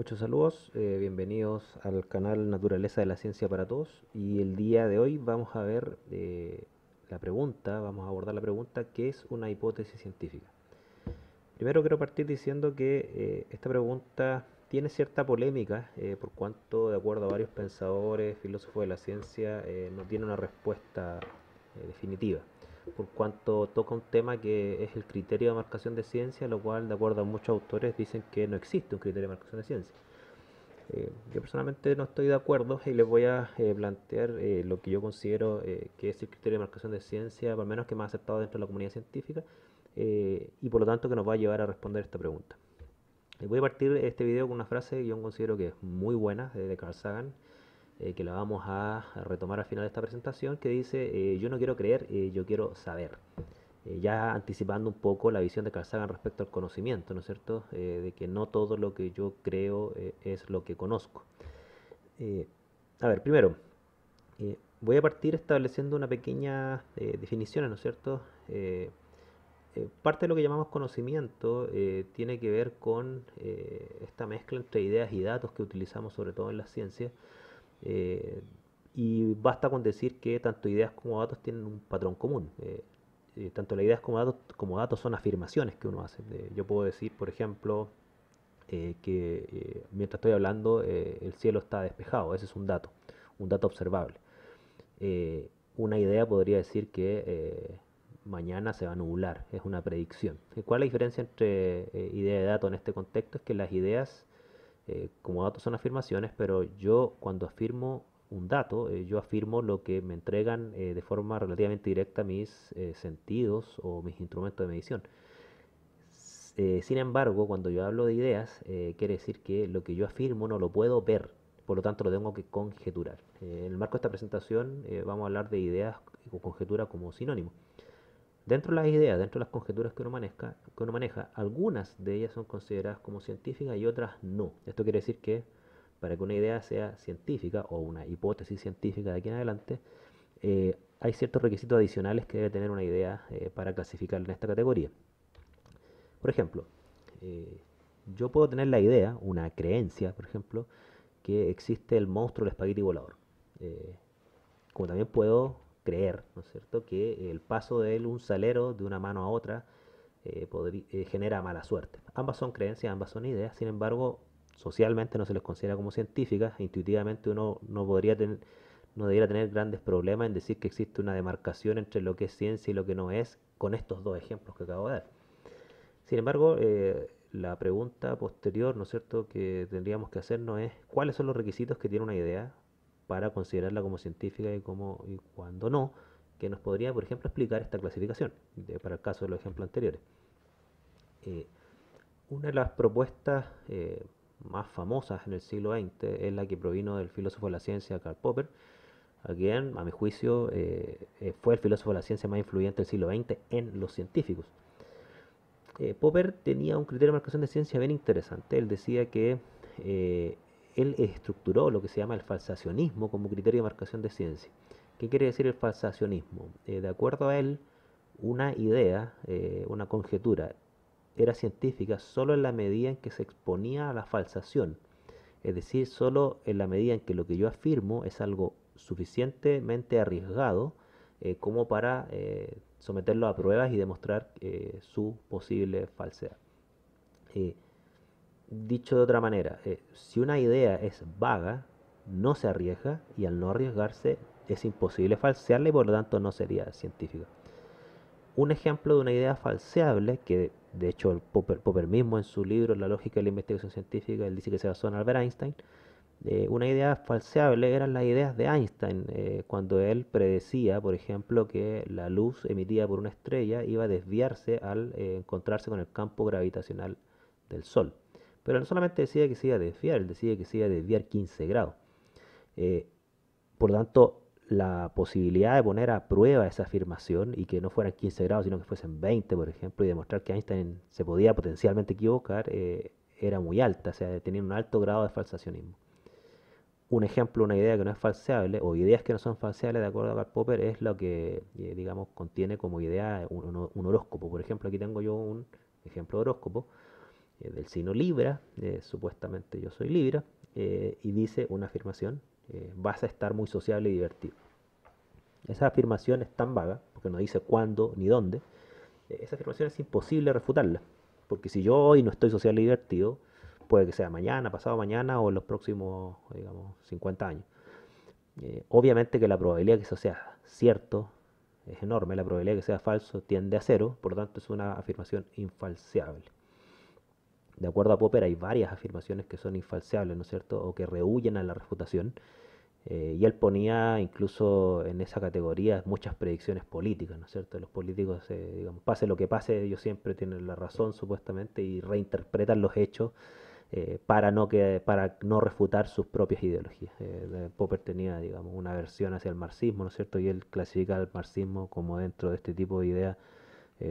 Muchos saludos, eh, bienvenidos al canal Naturaleza de la Ciencia para Todos y el día de hoy vamos a ver eh, la pregunta, vamos a abordar la pregunta ¿qué es una hipótesis científica? Primero quiero partir diciendo que eh, esta pregunta tiene cierta polémica, por cuanto, de acuerdo a varios pensadores, filósofos de la ciencia, no tiene una respuesta definitiva por cuanto toca un tema que es el criterio de marcación de ciencia, lo cual, de acuerdo a muchos autores, dicen que no existe un criterio de marcación de ciencia. Eh, yo personalmente no estoy de acuerdo y les voy a eh, plantear eh, lo que yo considero que es el criterio de marcación de ciencia, al menos que más aceptado dentro de la comunidad científica, y por lo tanto que nos va a llevar a responder esta pregunta. Voy a partir este video con una frase que yo considero que es muy buena de Carl Sagan, eh, que la vamos a retomar al final de esta presentación, que dice, eh, yo no quiero creer, eh, yo quiero saber. ya anticipando un poco la visión de Carl respecto al conocimiento, ¿no es cierto? de que no todo lo que yo creo es lo que conozco. a ver, primero, voy a partir estableciendo una pequeña definición, ¿no es cierto? parte de lo que llamamos conocimiento tiene que ver con esta mezcla entre ideas y datos que utilizamos sobre todo en la ciencia. Eh, y basta con decir que tanto ideas como datos tienen un patrón común. Eh, eh, tanto las ideas como datos, como datos son afirmaciones que uno hace. yo puedo decir, por ejemplo, que mientras estoy hablando el cielo está despejado. Ese es un dato, un dato observable. una idea podría decir que mañana se va a nublar, es una predicción. ¿Cuál es la diferencia entre idea y dato en este contexto? Es que las ideas eh, como datos son afirmaciones, pero yo cuando afirmo un dato, eh, yo afirmo lo que me entregan eh, de forma relativamente directa mis sentidos o mis instrumentos de medición. sin embargo, cuando yo hablo de ideas, quiere decir que lo que yo afirmo no lo puedo ver, por lo tanto lo tengo que conjeturar. en el marco de esta presentación vamos a hablar de ideas o conjetura como sinónimo. Dentro de las ideas, dentro de las conjeturas que uno, maneja, que maneja, algunas de ellas son consideradas como científicas y otras no. Esto quiere decir que para que una idea sea científica o una hipótesis científica de aquí en adelante, eh, hay ciertos requisitos adicionales que debe tener una idea eh, para clasificarla en esta categoría. Por ejemplo, eh, yo puedo tener la idea, una creencia, por ejemplo, que existe el monstruo del espagueti volador. como también puedo creer, ¿no es cierto?, que el paso de un salero de una mano a otra eh, eh, genera mala suerte. Ambas son creencias, ambas son ideas, sin embargo, socialmente no se les considera como científicas, intuitivamente uno no podría tener no debería tener grandes problemas en decir que existe una demarcación entre lo que es ciencia y lo que no es con estos dos ejemplos que acabo de dar. Sin embargo, eh, la pregunta posterior, ¿no es cierto?, que tendríamos que hacernos es cuáles son los requisitos que tiene una idea para considerarla como científica y, como, y cuando no, que nos podría, por ejemplo, explicar esta clasificación, de, para el caso de los ejemplos anteriores. Eh, una de las propuestas eh, más famosas en el siglo XX es la que provino del filósofo de la ciencia Karl Popper, a quien, a mi juicio, eh, fue el filósofo de la ciencia más influyente del siglo XX en los científicos. Popper tenía un criterio de marcación de ciencia bien interesante. Él decía que él estructuró lo que se llama el falsacionismo como criterio de marcación de ciencia. ¿Qué quiere decir el falsacionismo? Eh, de acuerdo a él, una idea, eh, una conjetura, era científica solo en la medida en que se exponía a la falsación. Es decir, solo en la medida en que lo que yo afirmo es algo suficientemente arriesgado eh, como para someterlo a pruebas y demostrar su posible falsedad dicho de otra manera, eh, si una idea es vaga, no se arriesga y al no arriesgarse es imposible falsearla y por lo tanto no sería científica. Un ejemplo de una idea falseable, que de hecho el Popper, mismo en su libro La lógica de la investigación científica, él dice que se basó en Albert Einstein, eh, una idea falseable eran las ideas de Einstein, eh, cuando él predecía, por ejemplo, que la luz emitida por una estrella iba a desviarse al encontrarse con el campo gravitacional del Sol. Pero no solamente decía que se iba a desviar, él decía que se iba a desviar 15 grados. Eh, por lo tanto, la posibilidad de poner a prueba esa afirmación y que no fueran 15 grados, sino que fuesen 20, por ejemplo, y demostrar que Einstein se podía potencialmente equivocar, eh, era muy alta, o sea, tenía un alto grado de falsacionismo. Un ejemplo, una idea que no es falseable, o ideas que no son falseables de acuerdo a Karl Popper, es lo que, eh, digamos, contiene como idea un, horóscopo. Por ejemplo, aquí tengo yo un ejemplo de horóscopo. Eh, del signo Libra, eh, supuestamente yo soy Libra, eh, y dice una afirmación, vas a estar muy sociable y divertido. Esa afirmación es tan vaga, porque no dice cuándo ni dónde, esa afirmación es imposible refutarla, porque si yo hoy no estoy sociable y divertido, puede que sea mañana, pasado mañana o en los próximos, digamos, 50 años. obviamente que la probabilidad que eso sea cierto es enorme, la probabilidad que sea falso tiende a cero, por lo tanto es una afirmación infalseable de acuerdo a Popper hay varias afirmaciones que son infalseables, ¿no es cierto?, o que rehuyen a la refutación. Eh, y él ponía incluso en esa categoría muchas predicciones políticas, ¿no es cierto? Los políticos, eh, pase lo que pase, ellos siempre tienen la razón supuestamente y reinterpretan los hechos eh, para, no para no refutar sus propias ideologías. Popper tenía, digamos, una versión hacia el marxismo, ¿no es cierto? Y él clasifica al marxismo como dentro de este tipo de ideas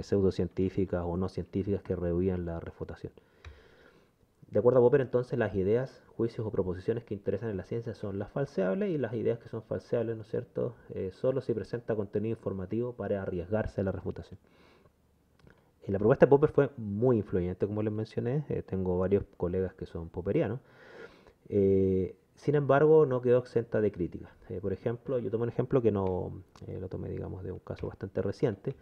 pseudocientíficas o no científicas que rehuían la refutación. De acuerdo a Popper, entonces, las ideas, juicios o proposiciones que interesan en la ciencia son las falseables y las ideas que son falseables, ¿no es cierto?, eh, solo si presenta contenido informativo para arriesgarse a la refutación. Eh, la propuesta de Popper fue muy influyente, como les mencioné, eh, tengo varios colegas que son popperianos. sin embargo, no quedó exenta de críticas. por ejemplo, yo tomo un ejemplo que no lo tomé, digamos, de un caso bastante reciente,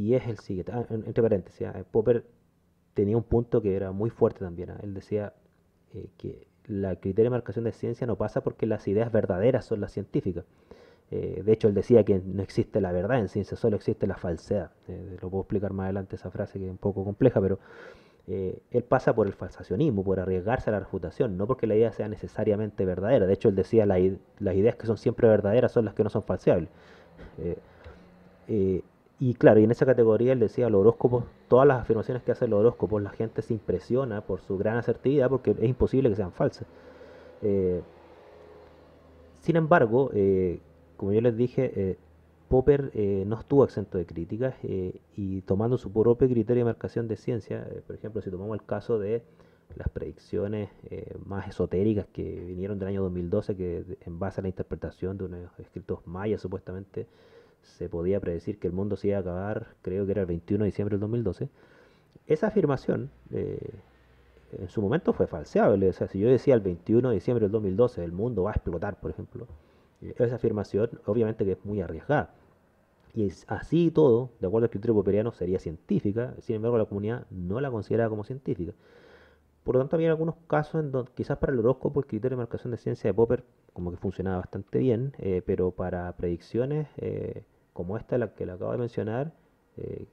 y es el siguiente, ah, entre paréntesis, Popper ah, tenía un punto que era muy fuerte también. ¿ah? Él decía eh, que la criterio de marcación de ciencia no pasa porque las ideas verdaderas son las científicas. Eh, de hecho, él decía que no existe la verdad en ciencia, solo existe la falsedad. Eh, lo puedo explicar más adelante esa frase que es un poco compleja, pero él pasa por el falsacionismo, por arriesgarse a la refutación, no porque la idea sea necesariamente verdadera. De hecho, él decía que las ideas que son siempre verdaderas son las que no son falseables. Y claro, y en esa categoría él decía, los horóscopos, todas las afirmaciones que hace el horóscopo, la gente se impresiona por su gran asertividad porque es imposible que sean falsas. Eh, sin embargo, eh, como yo les dije, eh, Popper no estuvo exento de críticas y tomando su propio criterio de marcación de ciencia, por ejemplo, si tomamos el caso de las predicciones más esotéricas que vinieron del año 2012, que en base a la interpretación de unos escritos mayas supuestamente, se podía predecir que el mundo se iba a acabar, creo que era el 21 de diciembre del 2012, esa afirmación eh, en su momento fue falseable. O sea, si yo decía el 21 de diciembre del 2012 el mundo va a explotar, por ejemplo, eh, esa afirmación obviamente que es muy arriesgada. Y es así todo, de acuerdo al criterio popperiano, sería científica, sin embargo la comunidad no la considera como científica. Por lo tanto, había algunos casos en donde quizás para el horóscopo el criterio de marcación de ciencia de Popper como que funcionaba bastante bien, eh, pero para predicciones eh, como esta, la que le acabo de mencionar, eh,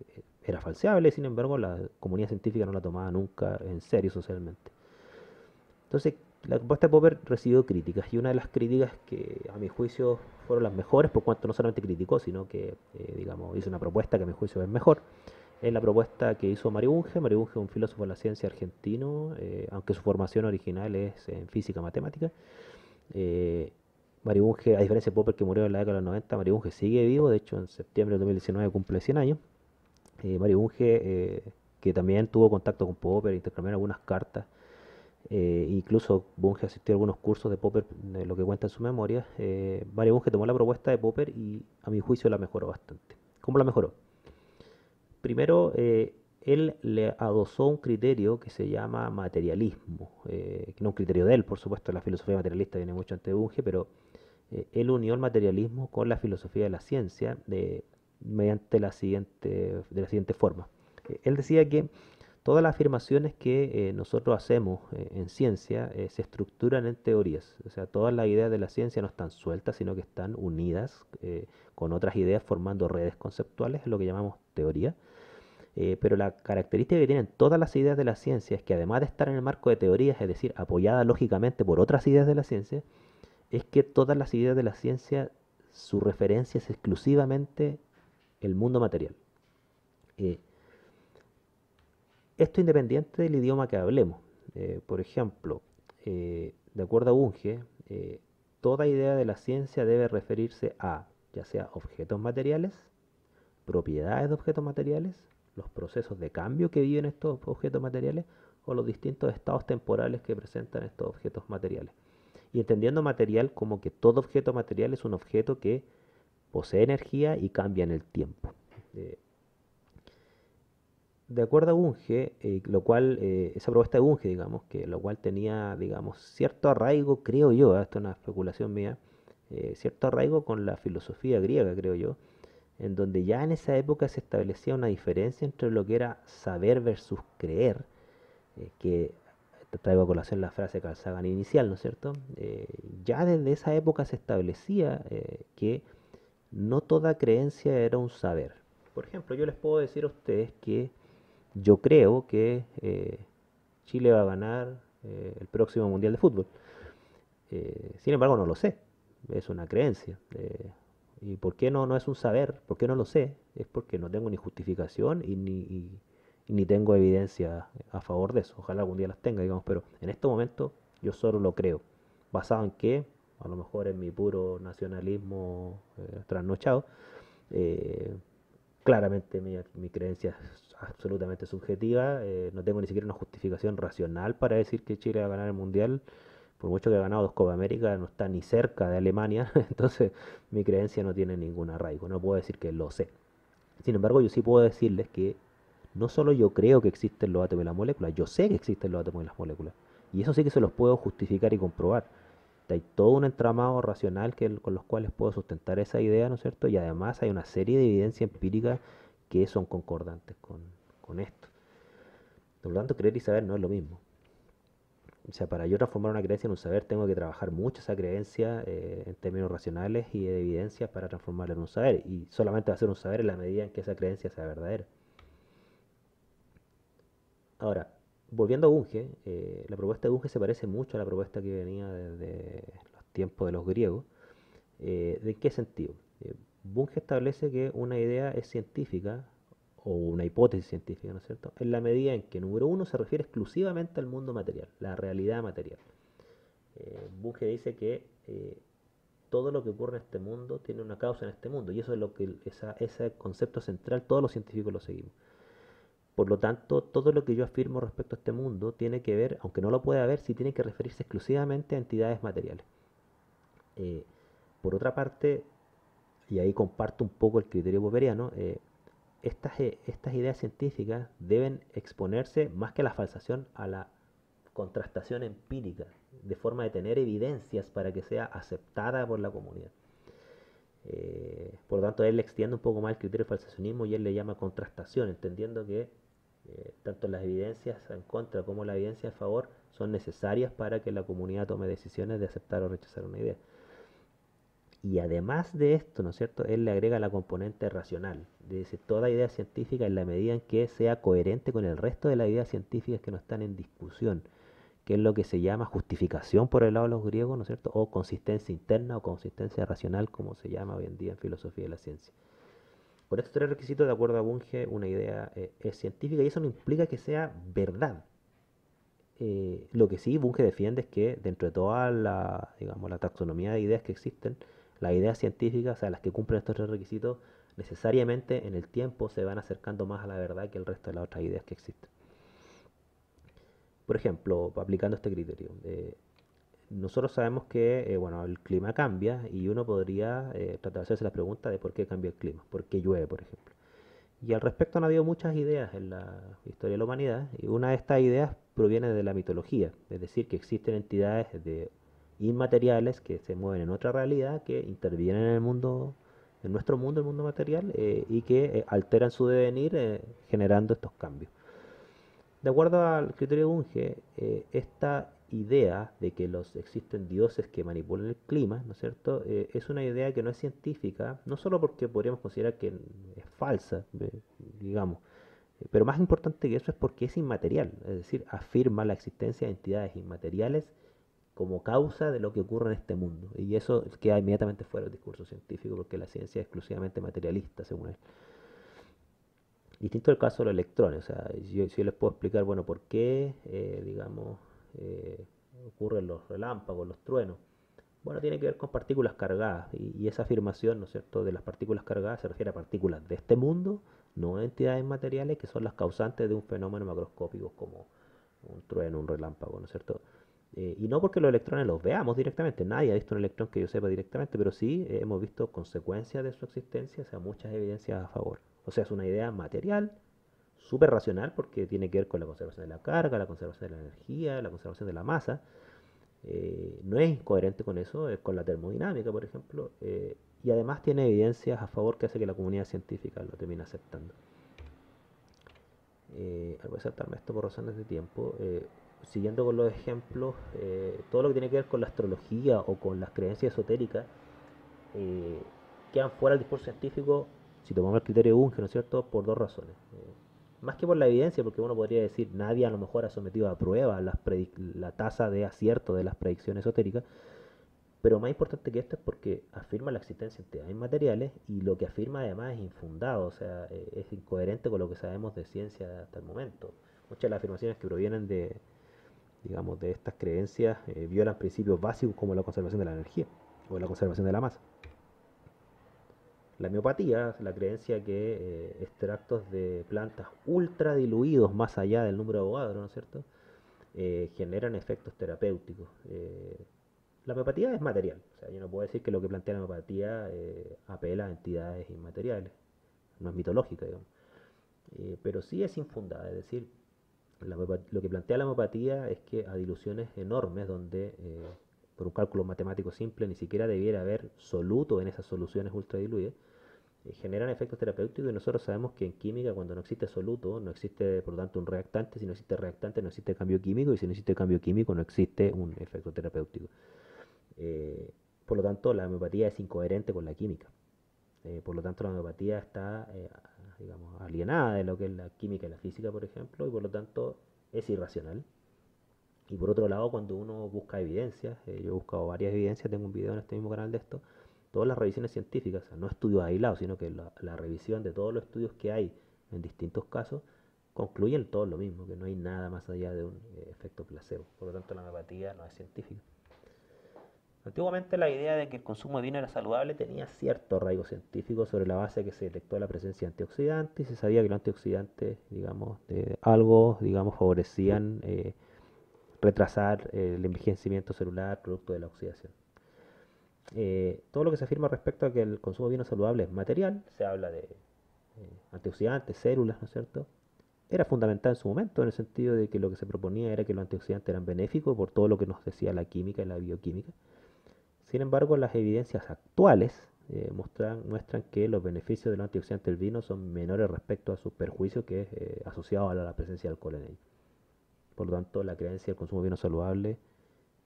era falseable, sin embargo la comunidad científica no la tomaba nunca en serio socialmente. Entonces, la propuesta de Popper recibió críticas y una de las críticas que a mi juicio fueron las mejores, por cuanto no solamente criticó, sino que, digamos, hizo una propuesta que a mi juicio es mejor, es la propuesta que hizo Mario Bunge. Mario Bunge es un filósofo de la ciencia argentino, eh, aunque su formación original es en física matemática. Eh, Mario Bunge, a diferencia de Popper que murió en la década de los 90, Mario Bunge sigue vivo, de hecho en septiembre de 2019 cumple 100 años. Eh, Mario Bunge, que también tuvo contacto con Popper, intercambió algunas cartas, incluso Bunge asistió a algunos cursos de Popper, lo que cuenta en su memoria. Mario Bunge tomó la propuesta de Popper y a mi juicio la mejoró bastante. ¿Cómo la mejoró? Primero, eh, él le adosó un criterio que se llama materialismo, eh, no un criterio de él, por supuesto, la filosofía materialista viene mucho ante Bunge, pero eh, él unió el materialismo con la filosofía de la ciencia de, mediante la siguiente, de la siguiente forma. él decía que todas las afirmaciones que nosotros hacemos en ciencia se estructuran en teorías. O sea, todas las ideas de la ciencia no están sueltas, sino que están unidas con otras ideas formando redes conceptuales, lo que llamamos teoría. Eh, pero la característica que tienen todas las ideas de la ciencia es que además de estar en el marco de teorías, es decir, apoyada lógicamente por otras ideas de la ciencia, es que todas las ideas de la ciencia, su referencia es exclusivamente el mundo material. Eh, esto independiente del idioma que hablemos. Eh, por ejemplo, de acuerdo a Bunge, toda idea de la ciencia debe referirse a ya sea objetos materiales, propiedades de objetos materiales, los procesos de cambio que viven estos objetos materiales o los distintos estados temporales que presentan estos objetos materiales. Y entendiendo material como que todo objeto material es un objeto que posee energía y cambia en el tiempo. Eh, de acuerdo a Unge, eh, lo cual, eh, esa propuesta de Unge, digamos, que lo cual tenía, digamos, cierto arraigo, creo yo, ah, esto es una especulación mía, cierto arraigo con la filosofía griega, creo yo, en donde ya en esa época se establecía una diferencia entre lo que era saber versus creer, eh, que traigo a colación la frase Carl inicial, ¿no es cierto? Eh, ya desde esa época se establecía eh, que no toda creencia era un saber. Por ejemplo, yo les puedo decir a ustedes que yo creo que Chile va a ganar el próximo Mundial de Fútbol. sin embargo, no lo sé, es una creencia ¿Y por qué no, no es un saber? ¿Por qué no lo sé? Es porque no tengo ni justificación y ni, tengo evidencia a favor de eso. Ojalá algún día las tenga, digamos, pero en este momento yo solo lo creo. ¿Basado en qué? A lo mejor en mi puro nacionalismo eh, trasnochado. Eh, claramente mi, creencia es absolutamente subjetiva. Eh, no tengo ni siquiera una justificación racional para decir que Chile va a ganar el Mundial por mucho que ha ganado dos Copa América, no está ni cerca de Alemania, entonces mi creencia no tiene ningún arraigo, no puedo decir que lo sé. Sin embargo, yo sí puedo decirles que no solo yo creo que existen los átomos y las moléculas, yo sé que existen los átomos y las moléculas. Y eso sí que se los puedo justificar y comprobar. Hay todo un entramado racional con los cuales puedo sustentar esa idea, ¿no es cierto? Y además hay una serie de evidencia empírica que son concordantes con, con esto. Por lo tanto, creer y saber no es lo mismo. O sea, para yo transformar una creencia en un saber, tengo que trabajar mucho esa creencia eh, en términos racionales y de evidencias para transformarla en un saber. Y solamente va a ser un saber en la medida en que esa creencia sea verdadera. Ahora, volviendo a Bunge, eh, la propuesta de Bunge se parece mucho a la propuesta que venía desde los tiempos de los griegos. Eh, ¿De qué sentido? Bunge establece que una idea es científica o una hipótesis científica, ¿no es cierto?, en la medida en que, número uno, se refiere exclusivamente al mundo material, la realidad material. Eh, dice que eh, todo lo que ocurre en este mundo tiene una causa en este mundo, y eso es lo que ese concepto central todos los científicos lo seguimos. Por lo tanto, todo lo que yo afirmo respecto a este mundo tiene que ver, aunque no lo pueda ver, si tiene que referirse exclusivamente a entidades materiales. Eh, por otra parte, y ahí comparto un poco el criterio boberiano, eh, eh, estas, ideas científicas deben exponerse más que a la falsación, a la contrastación empírica, de forma de tener evidencias para que sea aceptada por la comunidad. Eh, por lo tanto, él extiende un poco más el criterio de falsacionismo y él le llama contrastación, entendiendo que eh, tanto las evidencias en contra como la evidencia a favor son necesarias para que la comunidad tome decisiones de aceptar o rechazar una idea. Y además de esto, ¿no es cierto?, él le agrega la componente racional. decir, toda idea científica en la medida en que sea coherente con el resto de las ideas científicas que no están en discusión, que es lo que se llama justificación por el lado de los griegos, ¿no es cierto?, o consistencia interna o consistencia racional, como se llama hoy en día en filosofía de la ciencia. Por estos tres requisitos, de acuerdo a Bunge, una idea eh, es científica y eso no implica que sea verdad, eh, lo que sí Bunge defiende es que dentro de toda la, digamos, la taxonomía de ideas que existen, las ideas científicas, o sea, las que cumplen estos tres requisitos, necesariamente en el tiempo se van acercando más a la verdad que el resto de las otras ideas que existen. Por ejemplo, aplicando este criterio, eh, nosotros sabemos que eh, bueno, el clima cambia y uno podría eh, tratar de hacerse la pregunta de por qué cambia el clima, por qué llueve, por ejemplo. Y al respecto han habido muchas ideas en la historia de la humanidad y una de estas ideas proviene de la mitología, es decir, que existen entidades de inmateriales que se mueven en otra realidad, que intervienen en el mundo, en nuestro mundo, el mundo material, eh, y que eh, alteran su devenir eh, generando estos cambios. De acuerdo al criterio de Bunge, esta idea de que los existen dioses que manipulan el clima, ¿no es cierto?, es una idea que no es científica, no solo porque podríamos considerar que es falsa, digamos, pero más importante que eso es porque es inmaterial, es decir, afirma la existencia de entidades inmateriales como causa de lo que ocurre en este mundo. Y eso queda inmediatamente fuera del discurso científico porque la ciencia es exclusivamente materialista, según él. Distinto el caso de los electrones. O sea, yo, les puedo explicar, bueno, por qué, eh, digamos, eh, ocurren los relámpagos, los truenos. Bueno, tiene que ver con partículas cargadas. Y, y, esa afirmación, ¿no es cierto?, de las partículas cargadas se refiere a partículas de este mundo, no a entidades materiales que son las causantes de un fenómeno macroscópico como un trueno, un relámpago, ¿no es cierto? Eh, y no porque los electrones los veamos directamente, nadie ha visto un electrón que yo sepa directamente, pero sí hemos visto consecuencias de su existencia, o sea, muchas evidencias a favor. O sea, es una idea material, súper racional, porque tiene que ver con la conservación de la carga, la conservación de la energía, la conservación de la masa. Eh, no es incoherente con eso, es con la termodinámica, por ejemplo, eh, y además tiene evidencias a favor que hace que la comunidad científica lo termine aceptando. voy a saltarme esto por razones de tiempo siguiendo con los ejemplos, eh, todo lo que tiene que ver con la astrología o con las creencias esotéricas, eh, quedan fuera del discurso científico, si tomamos el criterio Unge, ¿no es cierto?, por dos razones. Eh, más que por la evidencia, porque uno podría decir, nadie a lo mejor ha sometido a prueba las la tasa de acierto de las predicciones esotéricas, pero más importante que esto es porque afirma la existencia de entidades materiales y lo que afirma además es infundado, o sea, es incoherente con lo que sabemos de ciencia hasta el momento. Muchas de las afirmaciones que provienen de, digamos, de estas creencias eh, violan principios básicos como la conservación de la energía o la conservación de la masa. La homeopatía la creencia que eh, extractos de plantas ultra diluidos más allá del número de abogados, ¿no es cierto?, eh, generan efectos terapéuticos. la miopatía es material, o sea, yo no puedo decir que lo que plantea la miopatía apela a entidades inmateriales, no es mitológica, digamos. pero sí es infundada, es decir, lo que plantea la homeopatía es que a diluciones enormes donde eh, por un cálculo matemático simple ni siquiera debiera haber soluto en esas soluciones ultradiluidas, eh, generan efectos terapéuticos y nosotros sabemos que en química cuando no existe soluto no existe por lo tanto un reactante, si no existe reactante no existe cambio químico y si no existe cambio químico no existe un efecto terapéutico. Eh, por lo tanto la homeopatía es incoherente con la química. por lo tanto la homeopatía está digamos, alienada de lo que es la química y la física, por ejemplo, y por lo tanto es irracional. Y por otro lado, cuando uno busca evidencias, eh, yo he buscado varias evidencias, tengo un video en este mismo canal de esto, todas las revisiones científicas, o sea, no estudios aislados, sino que la, revisión de todos los estudios que hay en distintos casos, concluyen todo lo mismo, que no hay nada más allá de un eh, efecto placebo. Por lo tanto, la homeopatía no es científica. Antiguamente la idea de que el consumo de vino era saludable tenía cierto arraigo científico sobre la base de que se detectó la presencia de antioxidantes y se sabía que los antioxidantes, digamos, de algo, digamos, favorecían eh, retrasar eh, el envejecimiento celular producto de la oxidación. Eh, todo lo que se afirma respecto a que el consumo de vino saludable es material, se habla de antioxidantes, células, ¿no es cierto? Era fundamental en su momento en el sentido de que lo que se proponía era que los antioxidantes eran benéficos por todo lo que nos decía la química y la bioquímica sin embargo, las evidencias actuales eh, muestran, que los beneficios del antioxidante del vino son menores respecto a su perjuicio que es eh, asociado a la presencia de alcohol en él. Por lo tanto, la creencia del consumo de vino saludable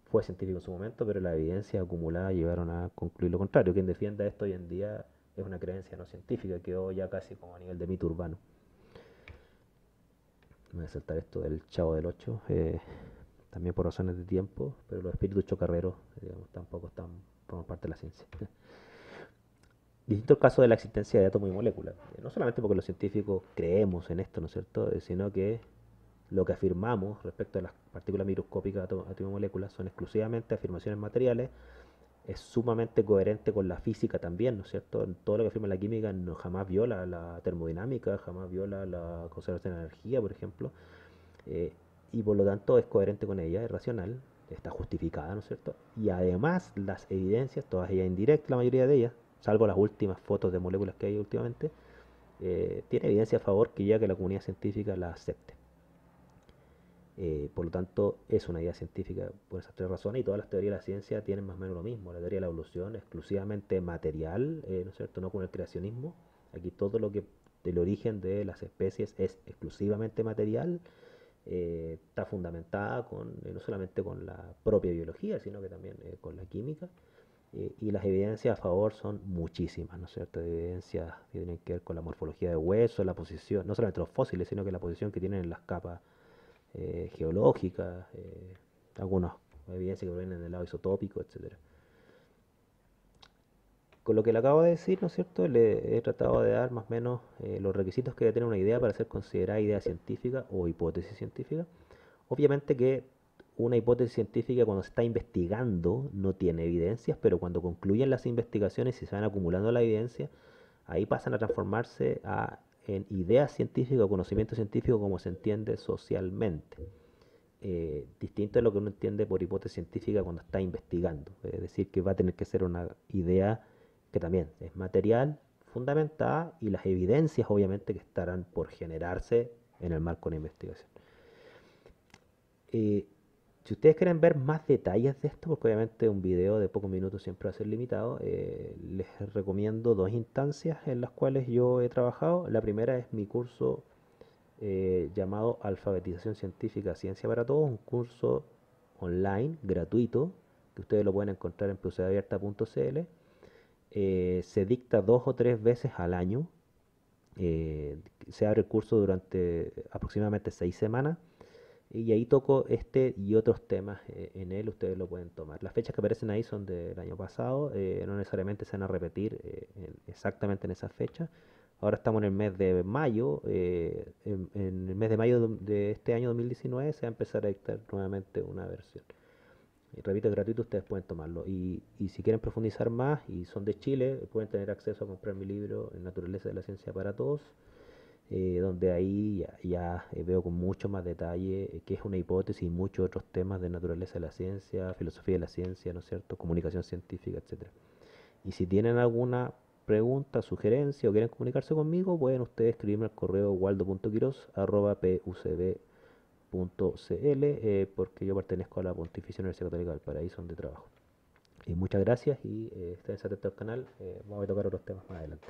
fue científica en su momento, pero la evidencia acumulada llevaron a concluir lo contrario. Quien defienda esto hoy en día es una creencia no científica, quedó ya casi como a nivel de mito urbano. voy a saltar esto del chavo del 8 también por razones de tiempo, pero los espíritus chocarreros digamos, tampoco están, forman parte de la ciencia. Distintos caso de la existencia de átomos y moléculas. No solamente porque los científicos creemos en esto, ¿no es cierto?, eh, sino que lo que afirmamos respecto a las partículas microscópicas, de átomos y moléculas, son exclusivamente afirmaciones materiales, es sumamente coherente con la física también, ¿no es cierto? Todo lo que afirma la química no, jamás viola la termodinámica, jamás viola la conservación de energía, por ejemplo. Eh, y por lo tanto es coherente con ella, es racional, está justificada, ¿no es cierto? Y además las evidencias, todas ellas indirectas, la mayoría de ellas, salvo las últimas fotos de moléculas que hay últimamente, eh, tiene evidencia a favor que ya que la comunidad científica la acepte. Eh, por lo tanto, es una idea científica por esas tres razones y todas las teorías de la ciencia tienen más o menos lo mismo. La teoría de la evolución exclusivamente material, eh, ¿no es cierto? No con el creacionismo. Aquí todo lo que del origen de las especies es exclusivamente material eh, está fundamentada con, eh, no solamente con la propia biología, sino que también eh, con la química. y las evidencias a favor son muchísimas, ¿no es cierto? evidencias que tienen que ver con la morfología de hueso, la posición, no solamente los fósiles, sino que la posición que tienen en las capas geológicas, algunas evidencias que provienen del lado isotópico, etcétera. Con lo que le acabo de decir, ¿no es cierto?, le he tratado de dar más o menos eh, los requisitos que debe tener una idea para ser considerada idea científica o hipótesis científica. Obviamente que una hipótesis científica cuando se está investigando no tiene evidencias, pero cuando concluyen las investigaciones y se van acumulando la evidencia, ahí pasan a transformarse a, en idea científica o conocimiento científico como se entiende socialmente. Eh, distinto a lo que uno entiende por hipótesis científica cuando está investigando. Es decir, que va a tener que ser una idea que también es material fundamentada y las evidencias obviamente que estarán por generarse en el marco de la investigación. Eh, si ustedes quieren ver más detalles de esto, porque obviamente un video de pocos minutos siempre va a ser limitado, eh, les recomiendo dos instancias en las cuales yo he trabajado. La primera es mi curso eh, llamado Alfabetización Científica Ciencia para Todos, un curso online gratuito que ustedes lo pueden encontrar en peucedabierta.cl eh, se dicta dos o tres veces al año. Eh, se abre el curso durante aproximadamente seis semanas. Y ahí toco este y otros temas eh, en él, ustedes lo pueden tomar. Las fechas que aparecen ahí son del año pasado, no necesariamente se van a repetir exactamente en esa fecha. Ahora estamos en el mes de mayo, en, en, el mes de mayo de este año 2019 se va a empezar a dictar nuevamente una versión repito, gratuito, ustedes pueden tomarlo. Y, si quieren profundizar más y son de Chile, pueden tener acceso a comprar mi libro, Naturaleza de la Ciencia para Todos, eh, donde ahí ya, eh, veo con mucho más detalle eh, qué es una hipótesis y muchos otros temas de naturaleza de la ciencia, filosofía de la ciencia, ¿no es cierto?, comunicación científica, etcétera. Y si tienen alguna pregunta, sugerencia o quieren comunicarse conmigo, pueden ustedes escribirme al correo waldo.quiros.pucb.com eh, porque yo pertenezco a la Pontificia Universidad Católica del Paraíso donde trabajo. Y muchas gracias y eh, estén atentos al canal, eh, vamos a tocar otros temas más adelante.